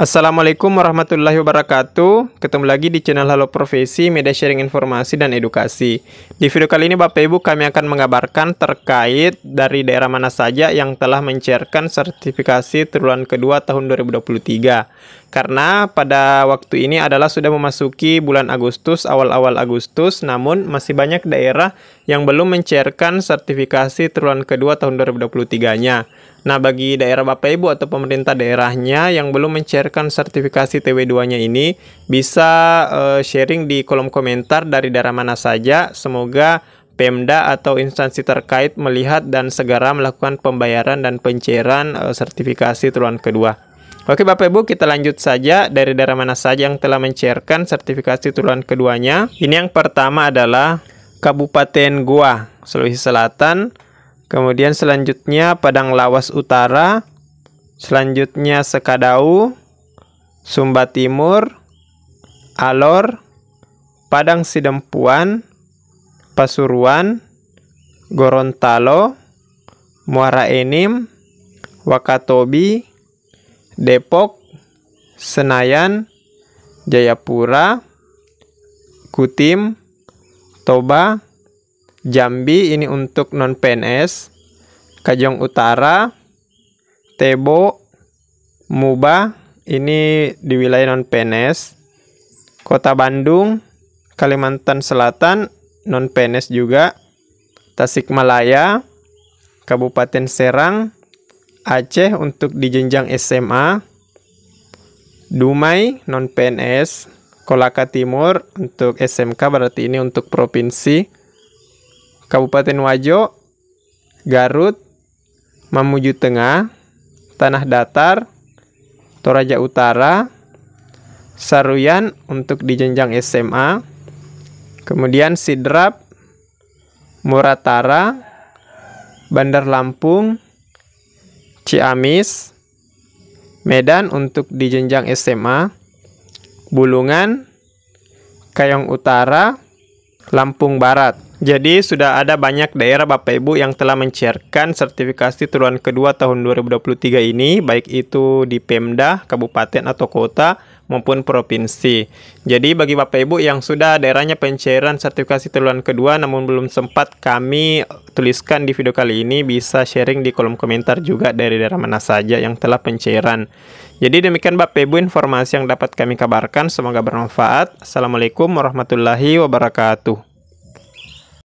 Assalamualaikum warahmatullahi wabarakatuh Ketemu lagi di channel Halo Profesi Media sharing informasi dan edukasi Di video kali ini Bapak Ibu kami akan mengabarkan Terkait dari daerah mana saja Yang telah mencairkan sertifikasi Triwulan kedua tahun 2023 karena pada waktu ini adalah sudah memasuki bulan Agustus, awal-awal Agustus, namun masih banyak daerah yang belum mencairkan sertifikasi triwulan kedua tahun 2023-nya. Nah, bagi daerah Bapak Ibu atau pemerintah daerahnya yang belum mencairkan sertifikasi TW2-nya ini, bisa uh, sharing di kolom komentar dari daerah mana saja. Semoga Pemda atau instansi terkait melihat dan segera melakukan pembayaran dan pencairan uh, sertifikasi triwulan kedua. Oke Bapak Ibu, kita lanjut saja dari daerah mana saja yang telah mencairkan sertifikasi turunan keduanya. Ini yang pertama adalah Kabupaten Goa, Sulawesi Selatan. Kemudian selanjutnya Padang Lawas Utara, selanjutnya Sekadau, Sumba Timur, Alor, Padang Sidempuan, Pasuruan, Gorontalo, Muara Enim, Wakatobi, Depok, Senayan, Jayapura, Kutim, Toba, Jambi ini untuk non PNS, Kajong Utara, Tebo, Muba ini di wilayah non PNS, Kota Bandung, Kalimantan Selatan non PNS juga, Tasikmalaya, Kabupaten Serang, Aceh untuk di jenjang SMA, Dumai non PNS, Kolaka Timur untuk SMK berarti ini untuk provinsi, Kabupaten Wajo, Garut, Mamuju Tengah, Tanah Datar, Toraja Utara, Saruyan untuk di jenjang SMA, kemudian Sidrap, Muratara, Bandar Lampung, Ciamis, Medan untuk di jenjang SMA, Bulungan, Kayong Utara, Lampung Barat. Jadi sudah ada banyak daerah Bapak Ibu yang telah mencairkan sertifikasi turunan kedua tahun 2023 ini, baik itu di Pemda, Kabupaten atau Kota, maupun Provinsi. Jadi bagi Bapak Ibu yang sudah daerahnya pencairan sertifikasi turunan kedua namun belum sempat kami tuliskan di video kali ini, bisa sharing di kolom komentar juga dari daerah mana saja yang telah pencairan. Jadi demikian Bapak Ibu informasi yang dapat kami kabarkan, semoga bermanfaat. Assalamualaikum warahmatullahi wabarakatuh.